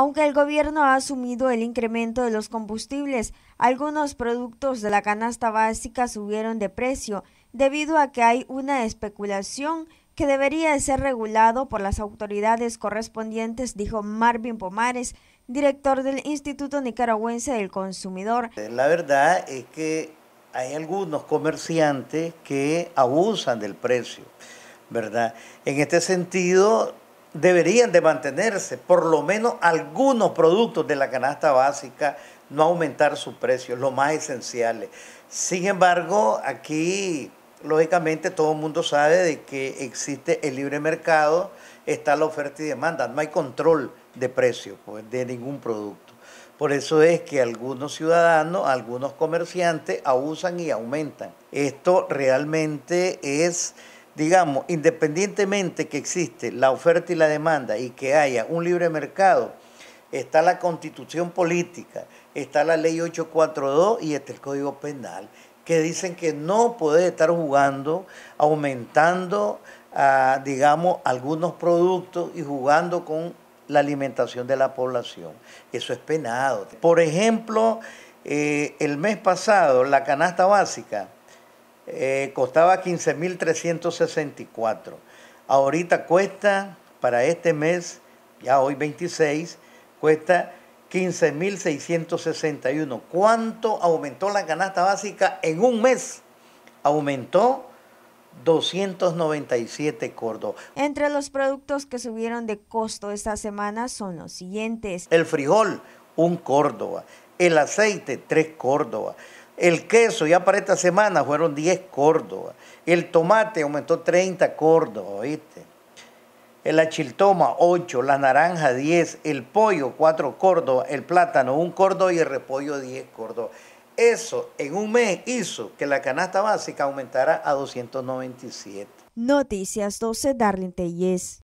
Aunque el gobierno ha asumido el incremento de los combustibles, algunos productos de la canasta básica subieron de precio debido a que hay una especulación que debería ser regulado por las autoridades correspondientes, dijo Marvin Pomares, director del Instituto Nicaragüense del Consumidor. La verdad es que hay algunos comerciantes que abusan del precio, ¿verdad? En este sentido, deberían de mantenerse por lo menos algunos productos de la canasta básica, no aumentar su precio, lo más esencial. Sin embargo, aquí lógicamente todo el mundo sabe de que existe el libre mercado, está la oferta y demanda, no hay control de precio pues, de ningún producto. Por eso es que algunos ciudadanos, algunos comerciantes abusan y aumentan. Esto realmente es digamos, independientemente que existe la oferta y la demanda y que haya un libre mercado, está la constitución política, está la ley 842 y está el Código Penal, que dicen que no puede estar jugando, aumentando, ah, digamos, algunos productos y jugando con la alimentación de la población. Eso es penado. Por ejemplo, eh, el mes pasado la canasta básica eh, costaba 15.364. Ahorita cuesta para este mes, ya hoy 26, cuesta 15.661. ¿Cuánto aumentó la canasta básica en un mes? Aumentó 297 córdobas. Entre los productos que subieron de costo esta semana son los siguientes. El frijol, un córdoba. El aceite, tres córdobas. El queso ya para esta semana fueron 10 Córdoba. El tomate aumentó 30 Córdoba, ¿viste? El achiltoma 8, la naranja 10, el pollo 4 Córdoba, el plátano 1 Córdoba y el repollo 10 Córdoba. Eso en un mes hizo que la canasta básica aumentara a 297. Noticias 12, Darlene Tellez.